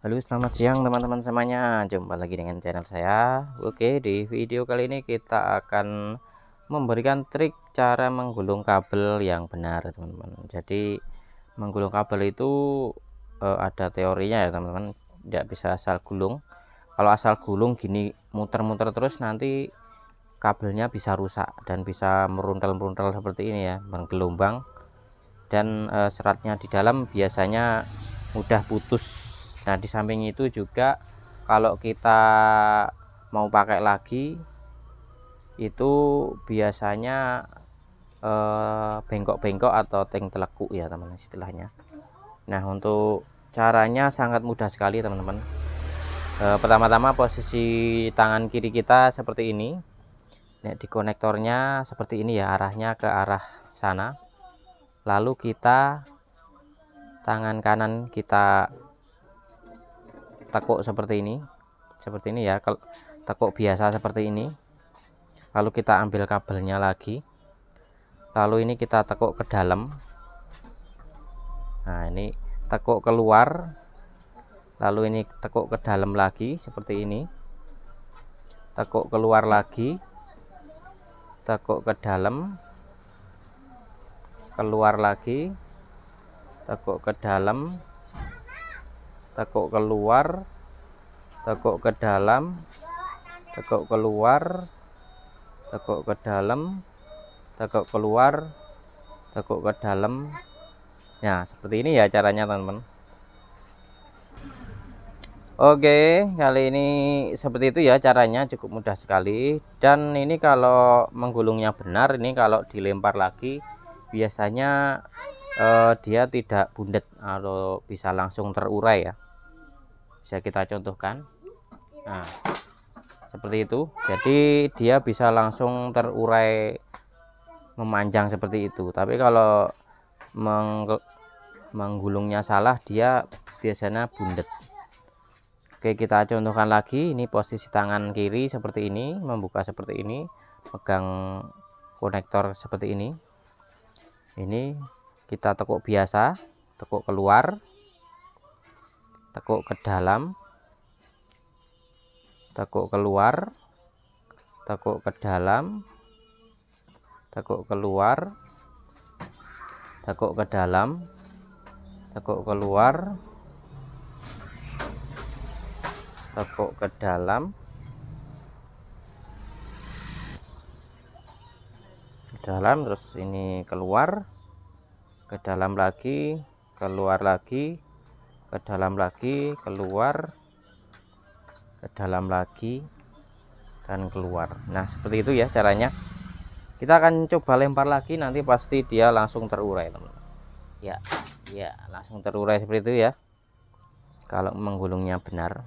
Halo selamat siang teman-teman semuanya jumpa lagi dengan channel saya Oke di video kali ini kita akan memberikan trik cara menggulung kabel yang benar teman-teman jadi menggulung kabel itu eh, ada teorinya ya teman-teman tidak bisa asal gulung kalau asal gulung gini muter-muter terus nanti kabelnya bisa rusak dan bisa meruntel-meruntel seperti ini ya menggelombang dan eh, seratnya di dalam biasanya mudah putus nah di samping itu juga kalau kita mau pakai lagi itu biasanya eh, bengkok-bengkok eh, atau teng telekuk ya teman teman istilahnya nah untuk caranya sangat mudah sekali teman-teman eh, pertama-tama posisi tangan kiri kita seperti ini Nah, di konektornya seperti ini ya arahnya ke arah sana lalu kita tangan kanan kita takuk seperti ini seperti ini ya kalau takuk biasa seperti ini lalu kita ambil kabelnya lagi lalu ini kita tekuk ke dalam nah ini tekuk keluar lalu ini tekuk ke dalam lagi seperti ini tekuk keluar lagi tekuk ke dalam keluar lagi tekuk ke dalam tekuk keluar tekuk ke dalam tekuk keluar tekuk ke dalam tekuk keluar tekuk ke dalam ya seperti ini ya caranya teman-teman Oke kali ini seperti itu ya caranya cukup mudah sekali dan ini kalau menggulungnya benar ini kalau dilempar lagi biasanya eh, dia tidak bundet atau bisa langsung terurai ya bisa kita contohkan nah seperti itu jadi dia bisa langsung terurai memanjang seperti itu tapi kalau meng menggulungnya salah dia biasanya bundet Oke kita contohkan lagi ini posisi tangan kiri seperti ini membuka seperti ini pegang konektor seperti ini ini kita tekuk biasa tekuk keluar tekuk ke dalam tekuk keluar tekuk ke dalam tekuk keluar tekuk ke dalam tekuk keluar tekuk ke dalam ke dalam terus ini keluar ke dalam lagi keluar lagi ke dalam lagi keluar ke dalam lagi dan keluar nah seperti itu ya caranya kita akan coba lempar lagi nanti pasti dia langsung terurai teman ya ya langsung terurai seperti itu ya kalau menggulungnya benar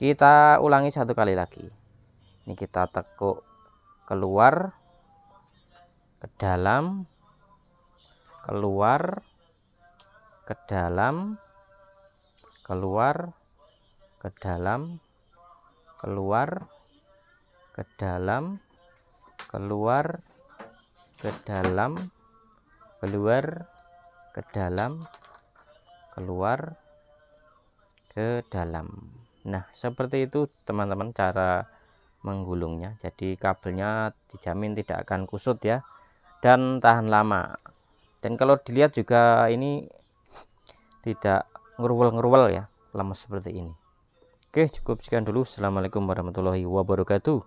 kita ulangi satu kali lagi ini kita tekuk keluar ke dalam keluar ke dalam keluar ke dalam keluar ke dalam keluar ke dalam keluar ke dalam keluar ke dalam nah seperti itu teman-teman cara menggulungnya jadi kabelnya dijamin tidak akan kusut ya dan tahan lama dan kalau dilihat juga ini tidak ngeruwel-ngeruwel ya lemes seperti ini oke cukup sekian dulu assalamualaikum warahmatullahi wabarakatuh